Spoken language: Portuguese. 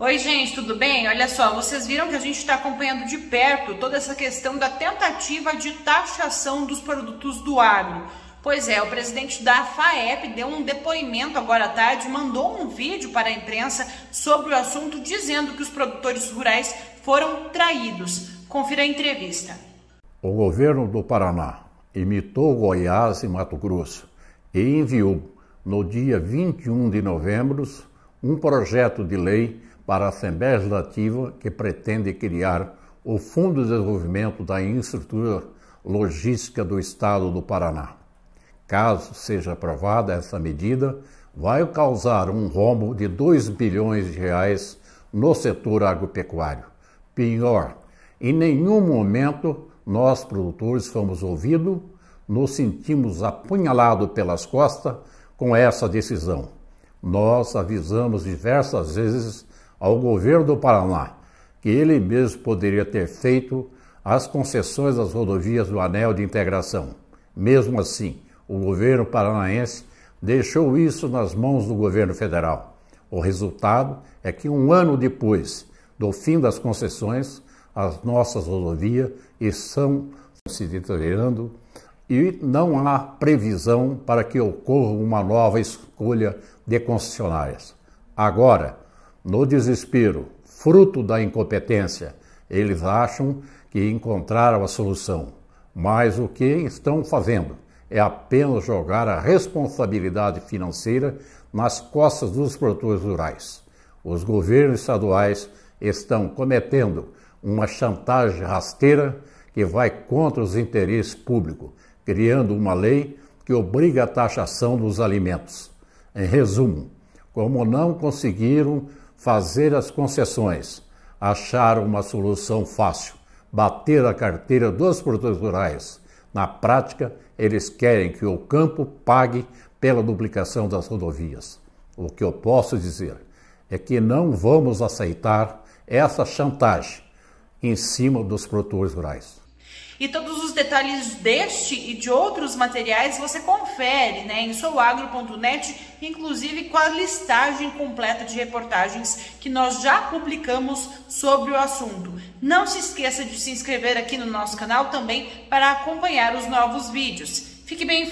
Oi, gente, tudo bem? Olha só, vocês viram que a gente está acompanhando de perto toda essa questão da tentativa de taxação dos produtos do agro. Pois é, o presidente da FAEP deu um depoimento agora à tarde, mandou um vídeo para a imprensa sobre o assunto, dizendo que os produtores rurais foram traídos. Confira a entrevista. O governo do Paraná imitou Goiás e Mato Grosso e enviou, no dia 21 de novembro, um projeto de lei para a Assembleia Legislativa que pretende criar o Fundo de Desenvolvimento da Infraestrutura Logística do Estado do Paraná. Caso seja aprovada essa medida, vai causar um rombo de 2 bilhões de reais no setor agropecuário. Pior, em nenhum momento nós produtores fomos ouvidos, nos sentimos apunhalados pelas costas com essa decisão. Nós avisamos diversas vezes ao governo do Paraná que ele mesmo poderia ter feito as concessões às rodovias do anel de integração. Mesmo assim, o governo paranaense deixou isso nas mãos do governo federal. O resultado é que um ano depois do fim das concessões, as nossas rodovias estão se deteriorando e não há previsão para que ocorra uma nova escolha de concessionárias. Agora, no desespero, fruto da incompetência, eles acham que encontraram a solução. Mas o que estão fazendo é apenas jogar a responsabilidade financeira nas costas dos produtores rurais. Os governos estaduais estão cometendo uma chantagem rasteira que vai contra os interesses públicos, criando uma lei que obriga a taxação dos alimentos. Em resumo, como não conseguiram fazer as concessões, achar uma solução fácil, bater a carteira dos produtores rurais. Na prática, eles querem que o campo pague pela duplicação das rodovias. O que eu posso dizer é que não vamos aceitar essa chantagem em cima dos produtores rurais. E todos os detalhes deste e de outros materiais você confere né, em souagro.net, inclusive com a listagem completa de reportagens que nós já publicamos sobre o assunto. Não se esqueça de se inscrever aqui no nosso canal também para acompanhar os novos vídeos. Fique bem